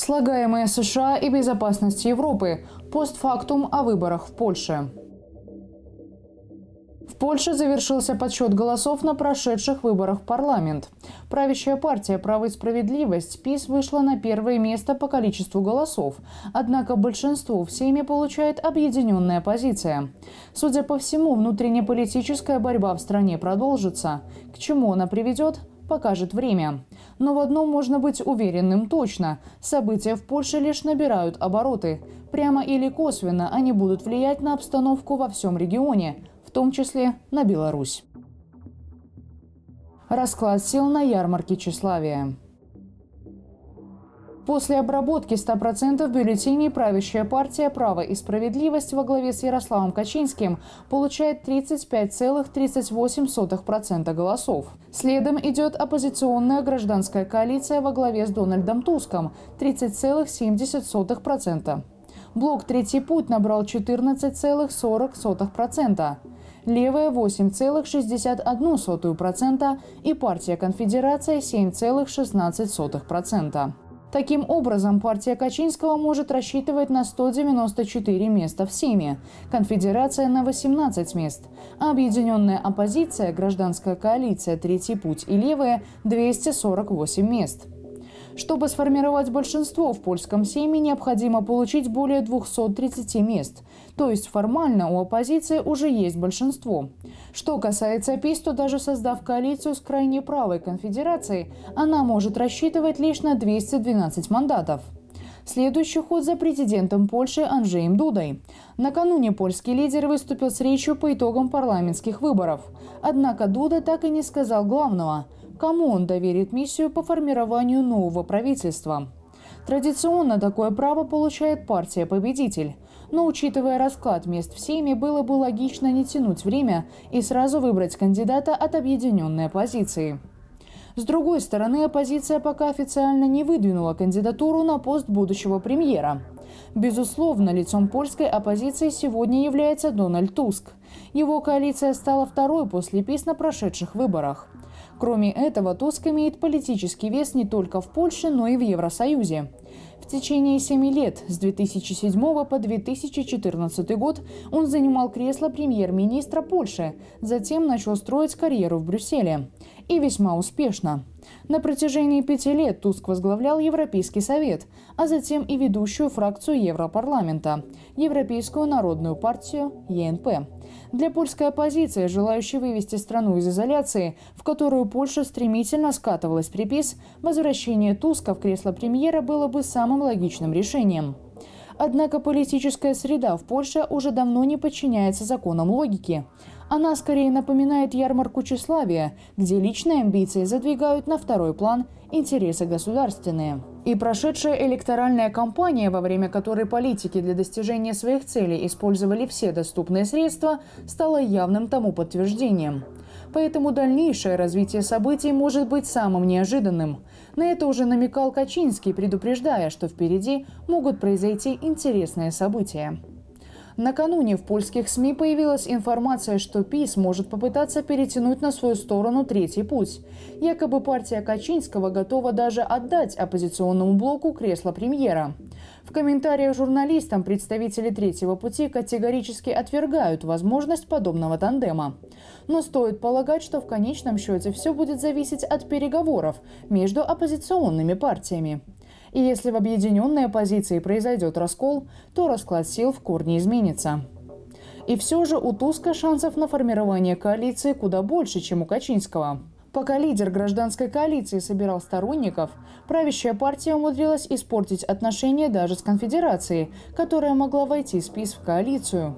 Слагаемые США и безопасность Европы. Постфактум о выборах в Польше. В Польше завершился подсчет голосов на прошедших выборах в парламент. Правящая партия «Право и справедливость» ПИС вышла на первое место по количеству голосов, однако большинство в Сейме получает объединенная позиция. Судя по всему, политическая борьба в стране продолжится. К чему она приведет, покажет время. Но в одном можно быть уверенным точно. События в Польше лишь набирают обороты. Прямо или косвенно они будут влиять на обстановку во всем регионе, в том числе на Беларусь. Расклад сил на ярмарке Чеславия. После обработки 100% бюллетеней правящая партия «Право и справедливость» во главе с Ярославом Качинским получает 35,38% голосов. Следом идет оппозиционная гражданская коалиция во главе с Дональдом Туском – 30,7%. Блок «Третий путь» набрал 14,40%, левая – 8,61% и партия «Конфедерация» – 7,16%. Таким образом, партия Качинского может рассчитывать на 194 места в Сейме, конфедерация на 18 мест, а объединенная оппозиция, гражданская коалиция, третий путь и левые – 248 мест. Чтобы сформировать большинство в польском Сейме, необходимо получить более 230 мест, то есть формально у оппозиции уже есть большинство. Что касается ПИС, то даже создав коалицию с крайне правой конфедерацией, она может рассчитывать лишь на 212 мандатов. Следующий ход за президентом Польши Анжеем Дудой. Накануне польский лидер выступил с речью по итогам парламентских выборов. Однако Дуда так и не сказал главного – кому он доверит миссию по формированию нового правительства. Традиционно такое право получает партия-победитель. Но учитывая расклад мест в Сейме, было бы логично не тянуть время и сразу выбрать кандидата от объединенной оппозиции. С другой стороны, оппозиция пока официально не выдвинула кандидатуру на пост будущего премьера. Безусловно, лицом польской оппозиции сегодня является Дональд Туск. Его коалиция стала второй после пис на прошедших выборах. Кроме этого, ТОСК имеет политический вес не только в Польше, но и в Евросоюзе течение семи лет, с 2007 по 2014 год, он занимал кресло премьер-министра Польши, затем начал строить карьеру в Брюсселе. И весьма успешно. На протяжении пяти лет Туск возглавлял Европейский совет, а затем и ведущую фракцию Европарламента – Европейскую народную партию ЕНП. Для польской оппозиции, желающей вывести страну из изоляции, в которую Польша стремительно скатывалась припис, возвращение Туска в кресло премьера было бы самым самым логичным решением. Однако политическая среда в Польше уже давно не подчиняется законам логики. Она скорее напоминает ярмарку тщеславия, где личные амбиции задвигают на второй план интересы государственные. И прошедшая электоральная кампания, во время которой политики для достижения своих целей использовали все доступные средства, стала явным тому подтверждением. Поэтому дальнейшее развитие событий может быть самым неожиданным. На это уже намекал Качинский, предупреждая, что впереди могут произойти интересные события. Накануне в польских СМИ появилась информация, что ПИС может попытаться перетянуть на свою сторону третий путь. Якобы партия Качинского готова даже отдать оппозиционному блоку кресло премьера. В комментариях журналистам представители «Третьего пути» категорически отвергают возможность подобного тандема. Но стоит полагать, что в конечном счете все будет зависеть от переговоров между оппозиционными партиями. И если в объединенной оппозиции произойдет раскол, то расклад сил в корне изменится. И все же у Туска шансов на формирование коалиции куда больше, чем у Качинского. Пока лидер гражданской коалиции собирал сторонников, правящая партия умудрилась испортить отношения даже с конфедерацией, которая могла войти в ПИС в коалицию.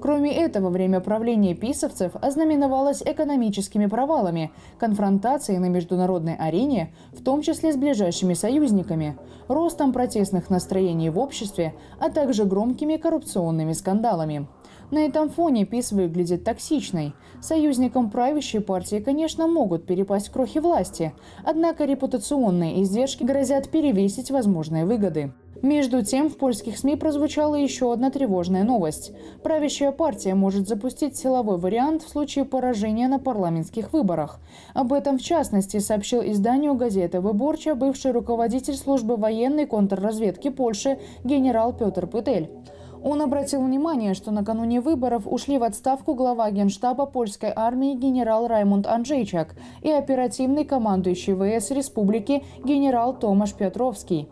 Кроме этого, время правления писовцев ознаменовалось экономическими провалами, конфронтацией на международной арене, в том числе с ближайшими союзниками, ростом протестных настроений в обществе, а также громкими коррупционными скандалами. На этом фоне ПИС выглядит токсичной. Союзникам правящей партии, конечно, могут перепасть крохи власти, однако репутационные издержки грозят перевесить возможные выгоды. Между тем, в польских СМИ прозвучала еще одна тревожная новость. Правящая партия может запустить силовой вариант в случае поражения на парламентских выборах. Об этом, в частности, сообщил изданию газеты «Выборча» бывший руководитель службы военной контрразведки Польши генерал Петр Пыдель. Он обратил внимание, что накануне выборов ушли в отставку глава генштаба польской армии генерал Раймонд Анджейчак и оперативный командующий ВС республики генерал Томаш Петровский.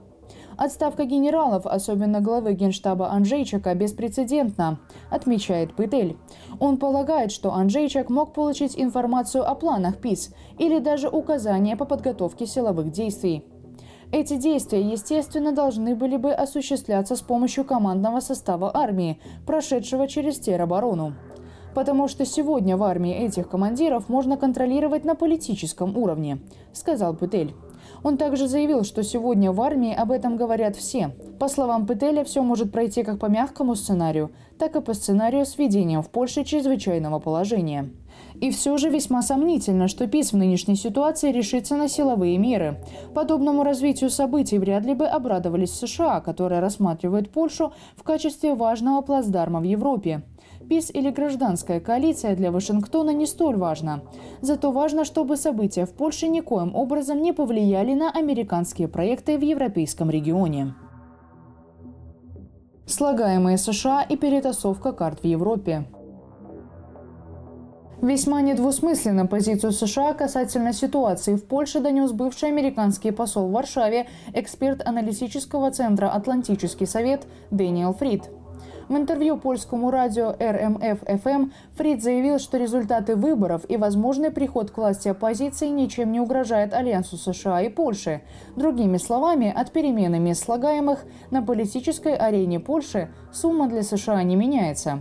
Отставка генералов, особенно главы генштаба Анжейчака, беспрецедентна, отмечает Быдель. Он полагает, что Анжейчак мог получить информацию о планах ПИС или даже указания по подготовке силовых действий. Эти действия, естественно, должны были бы осуществляться с помощью командного состава армии, прошедшего через тероборону. Потому что сегодня в армии этих командиров можно контролировать на политическом уровне, сказал Петель. Он также заявил, что сегодня в армии об этом говорят все. По словам Петеля, все может пройти как по мягкому сценарию, так и по сценарию с введением в Польше чрезвычайного положения. И все же весьма сомнительно, что ПИС в нынешней ситуации решится на силовые меры. Подобному развитию событий вряд ли бы обрадовались США, которые рассматривают Польшу в качестве важного плацдарма в Европе. ПИС или гражданская коалиция для Вашингтона не столь важна. Зато важно, чтобы события в Польше никоим образом не повлияли на американские проекты в европейском регионе. Слагаемые США и перетасовка карт в Европе. Весьма недвусмысленно позицию США касательно ситуации в Польше донес бывший американский посол в Варшаве, эксперт аналитического центра «Атлантический совет» Дэниел Фрид. В интервью польскому радио РМФ-ФМ Фрид заявил, что результаты выборов и возможный приход к власти оппозиции ничем не угрожает альянсу США и Польши. Другими словами, от перемены мест слагаемых на политической арене Польши сумма для США не меняется.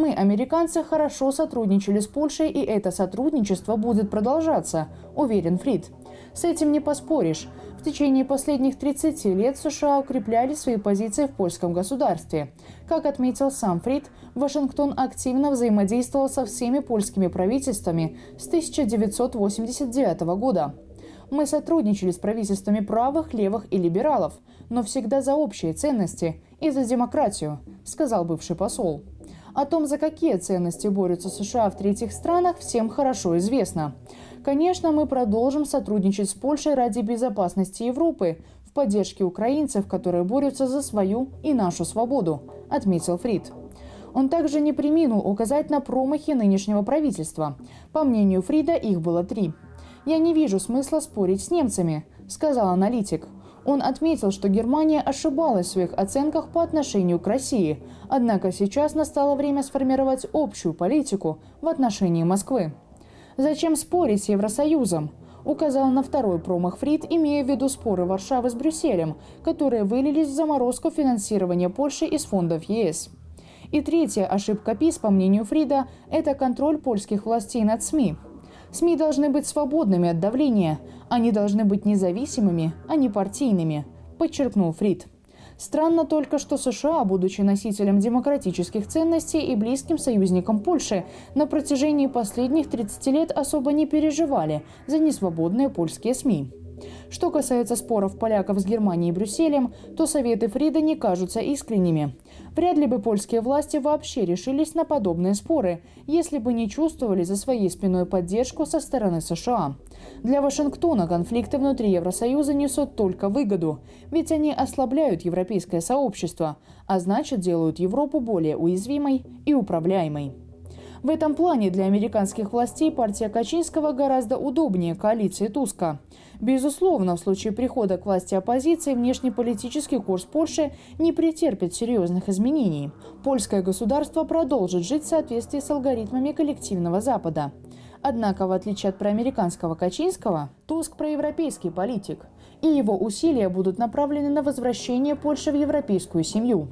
Мы, американцы, хорошо сотрудничали с Польшей, и это сотрудничество будет продолжаться, уверен Фрид. С этим не поспоришь. В течение последних 30 лет США укрепляли свои позиции в польском государстве. Как отметил сам Фрид, Вашингтон активно взаимодействовал со всеми польскими правительствами с 1989 года. Мы сотрудничали с правительствами правых, левых и либералов, но всегда за общие ценности и за демократию, сказал бывший посол. О том, за какие ценности борются США в третьих странах, всем хорошо известно. Конечно, мы продолжим сотрудничать с Польшей ради безопасности Европы, в поддержке украинцев, которые борются за свою и нашу свободу, отметил Фрид. Он также не приминул указать на промахи нынешнего правительства. По мнению Фрида, их было три. «Я не вижу смысла спорить с немцами», – сказал аналитик. Он отметил, что Германия ошибалась в своих оценках по отношению к России, однако сейчас настало время сформировать общую политику в отношении Москвы. «Зачем спорить с Евросоюзом?» указал на второй промах Фрид, имея в виду споры Варшавы с Брюсселем, которые вылились в заморозку финансирования Польши из фондов ЕС. И третья ошибка ПИС, по мнению Фрида, это контроль польских властей над СМИ. СМИ должны быть свободными от давления, они должны быть независимыми, а не партийными, подчеркнул Фрид. Странно только, что США, будучи носителем демократических ценностей и близким союзником Польши, на протяжении последних 30 лет особо не переживали за несвободные польские СМИ. Что касается споров поляков с Германией и Брюсселем, то советы Фрида не кажутся искренними. Вряд ли бы польские власти вообще решились на подобные споры, если бы не чувствовали за своей спиной поддержку со стороны США. Для Вашингтона конфликты внутри Евросоюза несут только выгоду, ведь они ослабляют европейское сообщество, а значит делают Европу более уязвимой и управляемой. В этом плане для американских властей партия Качинского гораздо удобнее коалиции Туска. Безусловно, в случае прихода к власти оппозиции внешнеполитический курс Польши не претерпит серьезных изменений. Польское государство продолжит жить в соответствии с алгоритмами коллективного Запада. Однако, в отличие от проамериканского Качинского, Туск проевропейский политик, и его усилия будут направлены на возвращение Польши в европейскую семью.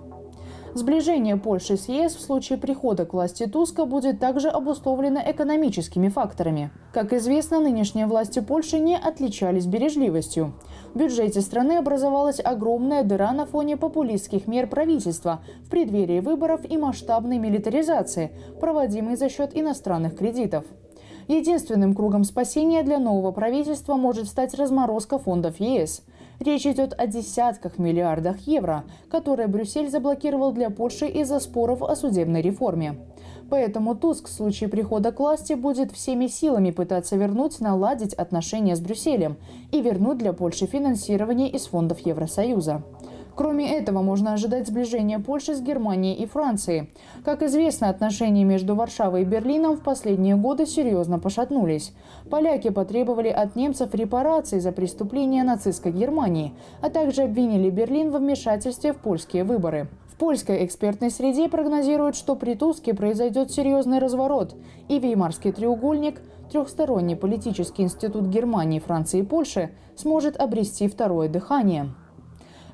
Сближение Польши с ЕС в случае прихода к власти Туска будет также обусловлено экономическими факторами. Как известно, нынешние власти Польши не отличались бережливостью. В бюджете страны образовалась огромная дыра на фоне популистских мер правительства в преддверии выборов и масштабной милитаризации, проводимой за счет иностранных кредитов. Единственным кругом спасения для нового правительства может стать разморозка фондов ЕС – Речь идет о десятках миллиардах евро, которые Брюссель заблокировал для Польши из-за споров о судебной реформе. Поэтому Туск в случае прихода к власти будет всеми силами пытаться вернуть, наладить отношения с Брюсселем и вернуть для Польши финансирование из фондов Евросоюза. Кроме этого, можно ожидать сближения Польши с Германией и Францией. Как известно, отношения между Варшавой и Берлином в последние годы серьезно пошатнулись. Поляки потребовали от немцев репараций за преступления нацистской Германии, а также обвинили Берлин в вмешательстве в польские выборы В польской экспертной среде прогнозируют, что при Туске произойдет серьезный разворот, и Веймарский треугольник, трехсторонний политический институт Германии, Франции и Польши, сможет обрести второе дыхание.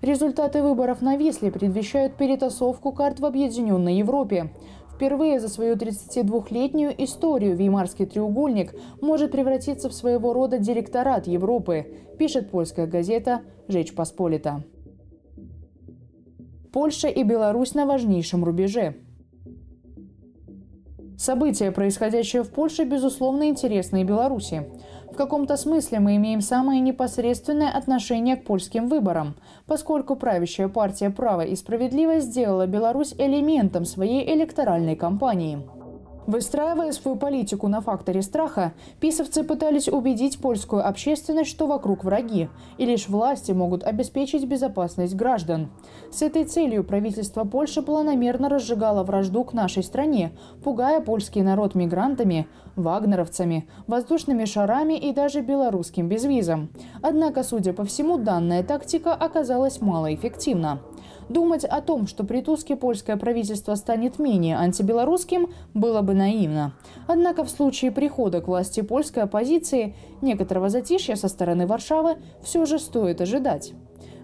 Результаты выборов на Висле предвещают перетасовку карт в Объединенной Европе. Впервые за свою 32-летнюю историю Веймарский треугольник может превратиться в своего рода директорат Европы, пишет польская газета «Жечь Посполита». Польша и Беларусь на важнейшем рубеже. События, происходящие в Польше, безусловно, интересны и Беларуси. В каком-то смысле мы имеем самое непосредственное отношение к польским выборам, поскольку правящая партия «Право и справедливость» сделала Беларусь элементом своей электоральной кампании. Выстраивая свою политику на факторе страха, писовцы пытались убедить польскую общественность, что вокруг враги, и лишь власти могут обеспечить безопасность граждан. С этой целью правительство Польши планомерно разжигало вражду к нашей стране, пугая польский народ мигрантами, вагнеровцами, воздушными шарами и даже белорусским безвизом. Однако, судя по всему, данная тактика оказалась малоэффективна. Думать о том, что при Туске польское правительство станет менее антибелорусским, было бы наивно. Однако в случае прихода к власти польской оппозиции некоторого затишья со стороны Варшавы все же стоит ожидать.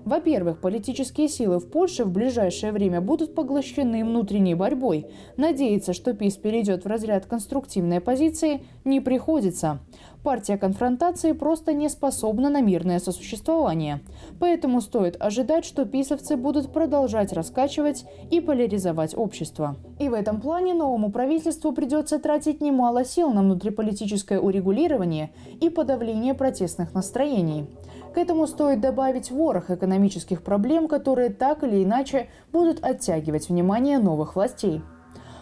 Во-первых, политические силы в Польше в ближайшее время будут поглощены внутренней борьбой. Надеяться, что ПИС перейдет в разряд конструктивной оппозиции, не приходится. Партия конфронтации просто не способна на мирное сосуществование. Поэтому стоит ожидать, что писовцы будут продолжать раскачивать и поляризовать общество. И в этом плане новому правительству придется тратить немало сил на внутриполитическое урегулирование и подавление протестных настроений. К этому стоит добавить ворох экономических проблем, которые так или иначе будут оттягивать внимание новых властей.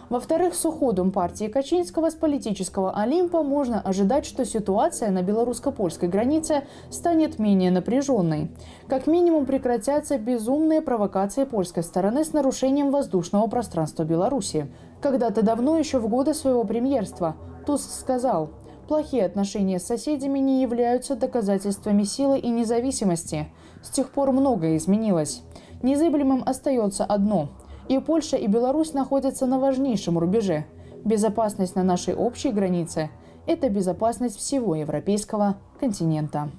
Во-вторых, с уходом партии Качинского с политического Олимпа можно ожидать, что ситуация на белорусско-польской границе станет менее напряженной. Как минимум прекратятся безумные провокации польской стороны с нарушением воздушного пространства Беларуси. Когда-то давно, еще в годы своего премьерства, Туск сказал – Плохие отношения с соседями не являются доказательствами силы и независимости. С тех пор многое изменилось. Незыблемым остается одно и Польша, и Беларусь находятся на важнейшем рубеже. Безопасность на нашей общей границе – это безопасность всего европейского континента.